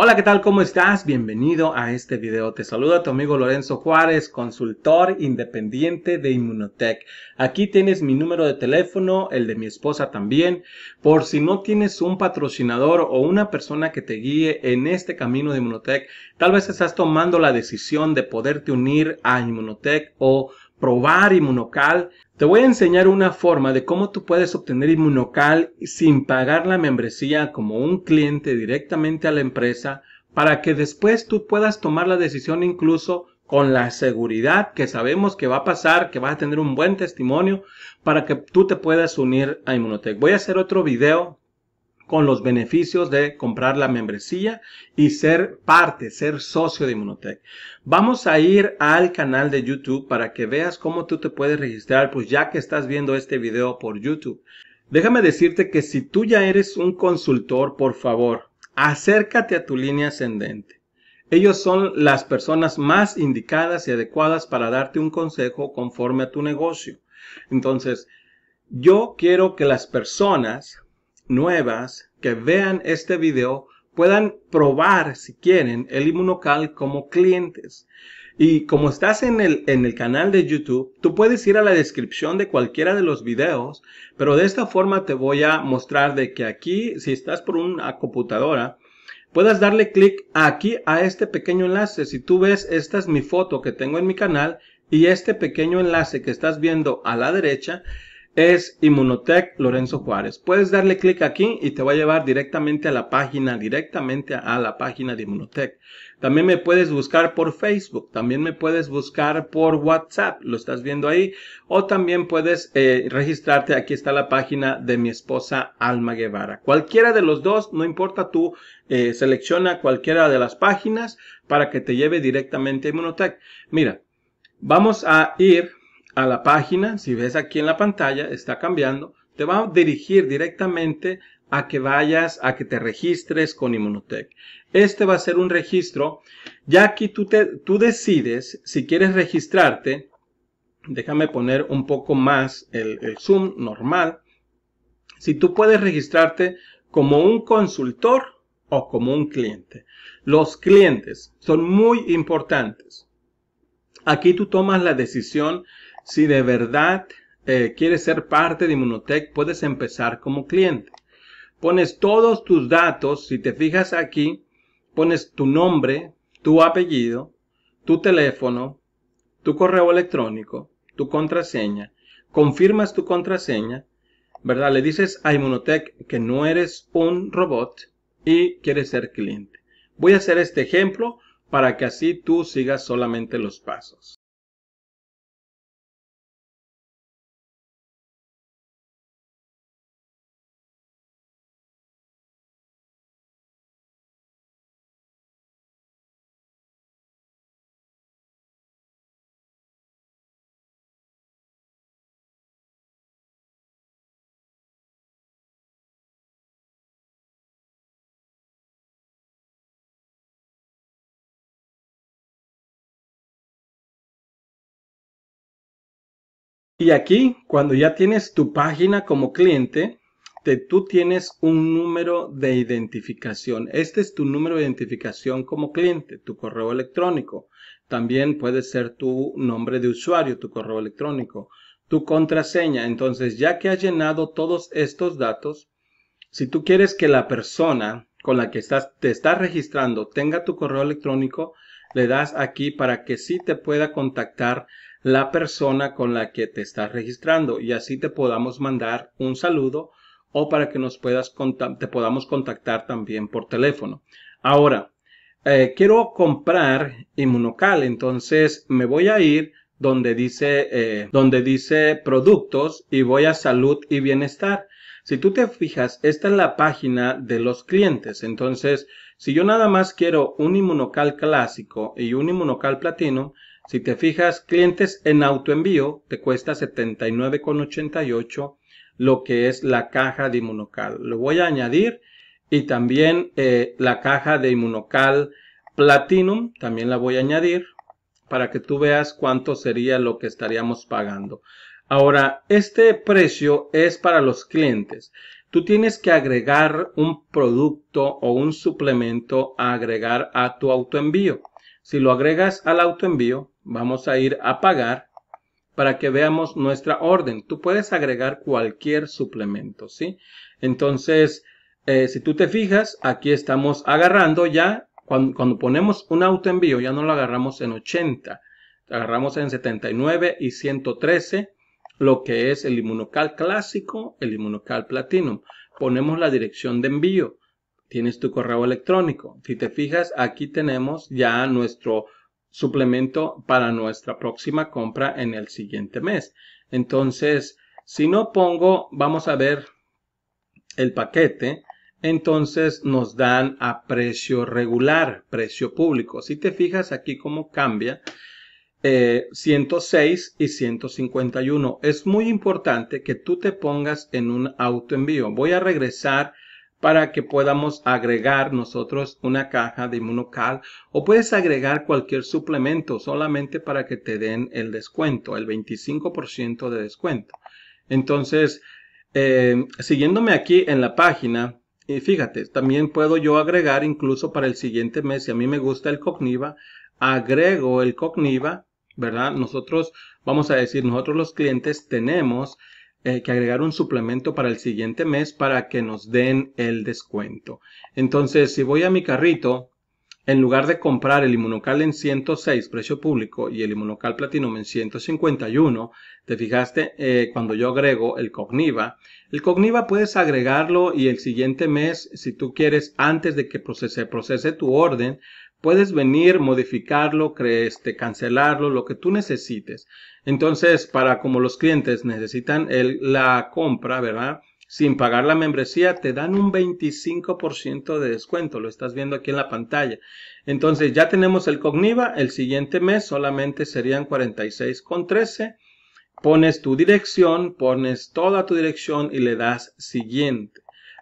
Hola, ¿qué tal? ¿Cómo estás? Bienvenido a este video. Te saluda tu amigo Lorenzo Juárez, consultor independiente de Inmunotech. Aquí tienes mi número de teléfono, el de mi esposa también. Por si no tienes un patrocinador o una persona que te guíe en este camino de Inmunotech, tal vez estás tomando la decisión de poderte unir a Inmunotech o probar Inmunocal, te voy a enseñar una forma de cómo tú puedes obtener Inmunocal sin pagar la membresía como un cliente directamente a la empresa para que después tú puedas tomar la decisión incluso con la seguridad que sabemos que va a pasar, que vas a tener un buen testimonio para que tú te puedas unir a Inmunotech. Voy a hacer otro video con los beneficios de comprar la membresía y ser parte, ser socio de Inmunotech. Vamos a ir al canal de YouTube para que veas cómo tú te puedes registrar, pues ya que estás viendo este video por YouTube. Déjame decirte que si tú ya eres un consultor, por favor, acércate a tu línea ascendente. Ellos son las personas más indicadas y adecuadas para darte un consejo conforme a tu negocio. Entonces, yo quiero que las personas nuevas que vean este video puedan probar si quieren el Inmunocal como clientes. Y como estás en el, en el canal de YouTube, tú puedes ir a la descripción de cualquiera de los videos, pero de esta forma te voy a mostrar de que aquí, si estás por una computadora, puedas darle clic aquí a este pequeño enlace. Si tú ves, esta es mi foto que tengo en mi canal y este pequeño enlace que estás viendo a la derecha es Inmunotech Lorenzo Juárez. Puedes darle clic aquí y te va a llevar directamente a la página, directamente a la página de Inmunotech. También me puedes buscar por Facebook, también me puedes buscar por WhatsApp, lo estás viendo ahí, o también puedes eh, registrarte, aquí está la página de mi esposa Alma Guevara. Cualquiera de los dos, no importa tú, eh, selecciona cualquiera de las páginas para que te lleve directamente a Inmunotech. Mira, vamos a ir a la página, si ves aquí en la pantalla, está cambiando, te va a dirigir directamente a que vayas, a que te registres con Immunotech. Este va a ser un registro, ya aquí tú, tú decides si quieres registrarte, déjame poner un poco más el zoom normal, si tú puedes registrarte como un consultor o como un cliente. Los clientes son muy importantes. Aquí tú tomas la decisión si de verdad eh, quieres ser parte de Immunotech, puedes empezar como cliente. Pones todos tus datos, si te fijas aquí, pones tu nombre, tu apellido, tu teléfono, tu correo electrónico, tu contraseña, confirmas tu contraseña, ¿verdad? Le dices a Immunotech que no eres un robot y quieres ser cliente. Voy a hacer este ejemplo para que así tú sigas solamente los pasos. Y aquí, cuando ya tienes tu página como cliente, te, tú tienes un número de identificación. Este es tu número de identificación como cliente, tu correo electrónico. También puede ser tu nombre de usuario, tu correo electrónico, tu contraseña. Entonces, ya que has llenado todos estos datos, si tú quieres que la persona con la que te estás registrando tenga tu correo electrónico, le das aquí para que sí te pueda contactar la persona con la que te estás registrando y así te podamos mandar un saludo o para que nos puedas te podamos contactar también por teléfono. Ahora, eh, quiero comprar Inmunocal, entonces me voy a ir donde dice, eh, donde dice productos y voy a salud y bienestar. Si tú te fijas, esta es la página de los clientes. Entonces, si yo nada más quiero un inmunocal clásico y un inmunocal platino, si te fijas, clientes en autoenvío te cuesta 79,88 lo que es la caja de Inmunocal. Lo voy a añadir y también eh, la caja de Inmunocal Platinum también la voy a añadir para que tú veas cuánto sería lo que estaríamos pagando. Ahora, este precio es para los clientes. Tú tienes que agregar un producto o un suplemento a agregar a tu autoenvío. Si lo agregas al autoenvío, Vamos a ir a pagar para que veamos nuestra orden. Tú puedes agregar cualquier suplemento, ¿sí? Entonces, eh, si tú te fijas, aquí estamos agarrando ya, cuando, cuando ponemos un autoenvío, ya no lo agarramos en 80, agarramos en 79 y 113, lo que es el inmunocal clásico, el inmunocal platinum. Ponemos la dirección de envío, tienes tu correo electrónico. Si te fijas, aquí tenemos ya nuestro suplemento para nuestra próxima compra en el siguiente mes. Entonces, si no pongo, vamos a ver el paquete, entonces nos dan a precio regular, precio público. Si te fijas aquí cómo cambia, 106 eh, y 151. Es muy importante que tú te pongas en un autoenvío. Voy a regresar para que podamos agregar nosotros una caja de inmunocal o puedes agregar cualquier suplemento solamente para que te den el descuento, el 25% de descuento. Entonces, eh, siguiéndome aquí en la página, y fíjate, también puedo yo agregar incluso para el siguiente mes, si a mí me gusta el Cogniva, agrego el Cogniva, ¿verdad? Nosotros, vamos a decir, nosotros los clientes tenemos eh, que agregar un suplemento para el siguiente mes para que nos den el descuento. Entonces, si voy a mi carrito, en lugar de comprar el inmunocal en 106 precio público y el inmunocal platinum en 151, te fijaste eh, cuando yo agrego el Cogniva. El Cogniva puedes agregarlo y el siguiente mes, si tú quieres, antes de que se procese tu orden, Puedes venir, modificarlo, este, cancelarlo, lo que tú necesites. Entonces, para como los clientes necesitan la compra, ¿verdad? Sin pagar la membresía, te dan un 25% de descuento. Lo estás viendo aquí en la pantalla. Entonces, ya tenemos el Cogniva. El siguiente mes solamente serían 46,13. Pones tu dirección, pones toda tu dirección y le das siguiente.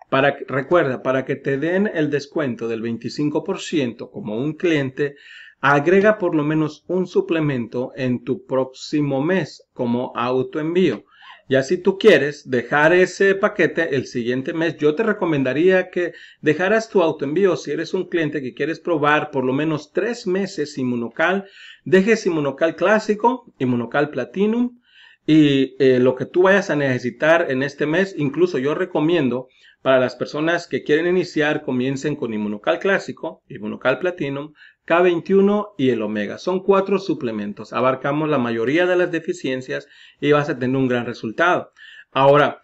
Para, recuerda, para que te den el descuento del 25% como un cliente, agrega por lo menos un suplemento en tu próximo mes como autoenvío. Ya si tú quieres dejar ese paquete el siguiente mes, yo te recomendaría que dejaras tu autoenvío si eres un cliente que quieres probar por lo menos tres meses Inmunocal. Dejes Inmunocal Clásico, Inmunocal Platinum y eh, lo que tú vayas a necesitar en este mes. Incluso yo recomiendo para las personas que quieren iniciar, comiencen con Inmunocal Clásico, Inmunocal Platinum, K21 y el Omega. Son cuatro suplementos. Abarcamos la mayoría de las deficiencias y vas a tener un gran resultado. Ahora,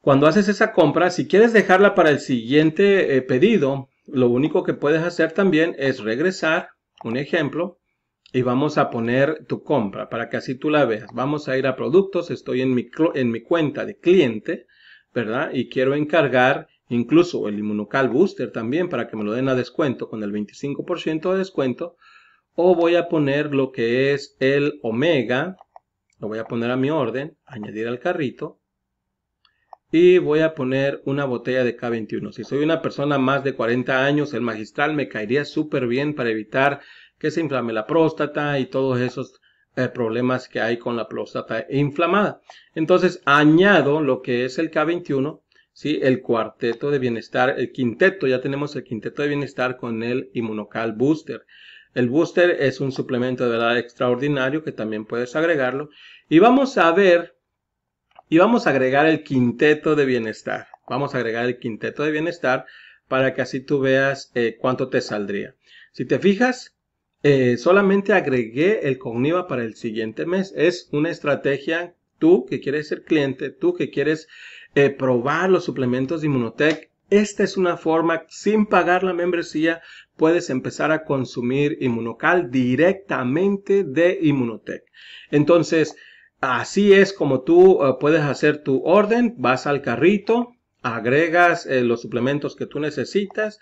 cuando haces esa compra, si quieres dejarla para el siguiente eh, pedido, lo único que puedes hacer también es regresar, un ejemplo, y vamos a poner tu compra para que así tú la veas. Vamos a ir a productos, estoy en en mi cuenta de cliente ¿verdad? Y quiero encargar incluso el Inmunocal Booster también para que me lo den a descuento con el 25% de descuento. O voy a poner lo que es el Omega, lo voy a poner a mi orden, añadir al carrito. Y voy a poner una botella de K21. Si soy una persona más de 40 años, el magistral me caería súper bien para evitar que se inflame la próstata y todos esos eh, problemas que hay con la próstata inflamada. Entonces añado lo que es el K21, ¿sí? el cuarteto de bienestar, el quinteto, ya tenemos el quinteto de bienestar con el Inmunocal Booster. El booster es un suplemento de verdad extraordinario que también puedes agregarlo. Y vamos a ver, y vamos a agregar el quinteto de bienestar. Vamos a agregar el quinteto de bienestar para que así tú veas eh, cuánto te saldría. Si te fijas, eh, solamente agregué el Cogniva para el siguiente mes. Es una estrategia, tú que quieres ser cliente, tú que quieres eh, probar los suplementos de Immunotech, esta es una forma, sin pagar la membresía, puedes empezar a consumir Inmunocal directamente de Immunotech. Entonces, así es como tú eh, puedes hacer tu orden, vas al carrito, agregas los suplementos que tú necesitas,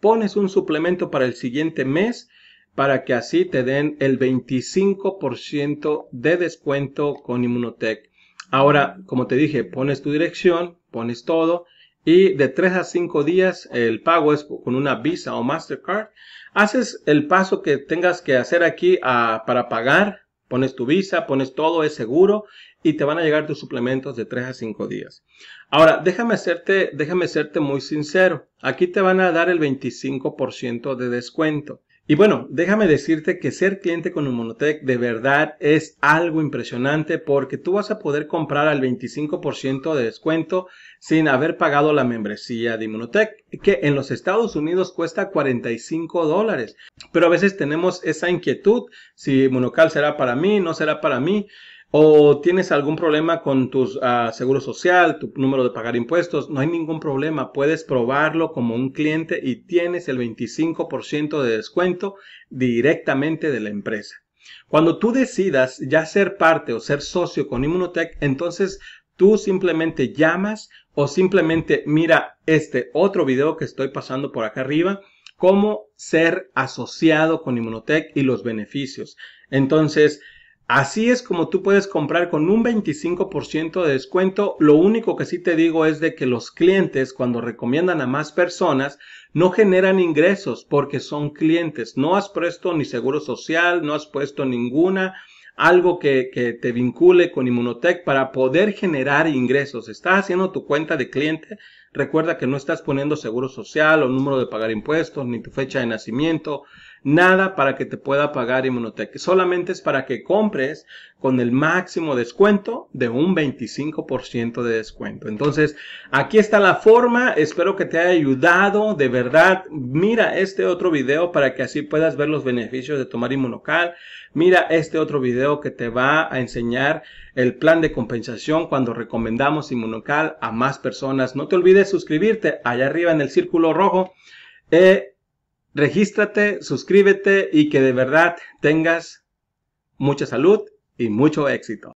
pones un suplemento para el siguiente mes, para que así te den el 25% de descuento con Immunotech. Ahora, como te dije, pones tu dirección, pones todo y de 3 a 5 días el pago es con una Visa o Mastercard. Haces el paso que tengas que hacer aquí ah, para pagar, pones tu Visa, pones todo, es seguro y te van a llegar tus suplementos de 3 a 5 días. Ahora, déjame hacerte, déjame serte muy sincero. Aquí te van a dar el 25% de descuento. Y bueno, déjame decirte que ser cliente con Monotec de verdad es algo impresionante porque tú vas a poder comprar al 25% de descuento sin haber pagado la membresía de Humonotec, que en los Estados Unidos cuesta 45 dólares. Pero a veces tenemos esa inquietud si Monocal será para mí, no será para mí o tienes algún problema con tu ah, seguro social, tu número de pagar impuestos, no hay ningún problema. Puedes probarlo como un cliente y tienes el 25% de descuento directamente de la empresa. Cuando tú decidas ya ser parte o ser socio con Immunotech, entonces tú simplemente llamas o simplemente mira este otro video que estoy pasando por acá arriba cómo ser asociado con Immunotech y los beneficios. Entonces, Así es como tú puedes comprar con un 25% de descuento. Lo único que sí te digo es de que los clientes cuando recomiendan a más personas no generan ingresos porque son clientes. No has puesto ni seguro social, no has puesto ninguna algo que, te vincule con Immunotech para poder generar ingresos. Estás haciendo tu cuenta de cliente. Recuerda que no estás poniendo seguro social o número de pagar impuestos, ni tu fecha de nacimiento, nada para que te pueda pagar Inmunotech. Solamente es para que compres con el máximo descuento de un 25% de descuento. Entonces, aquí está la forma. Espero que te haya ayudado. De verdad, mira este otro video para que así puedas ver los beneficios de tomar Inmunocal. Mira este otro video que te va a enseñar el plan de compensación cuando recomendamos Inmunocal a más personas. No te olvides suscribirte allá arriba en el círculo rojo. Eh, regístrate, suscríbete y que de verdad tengas mucha salud y mucho éxito.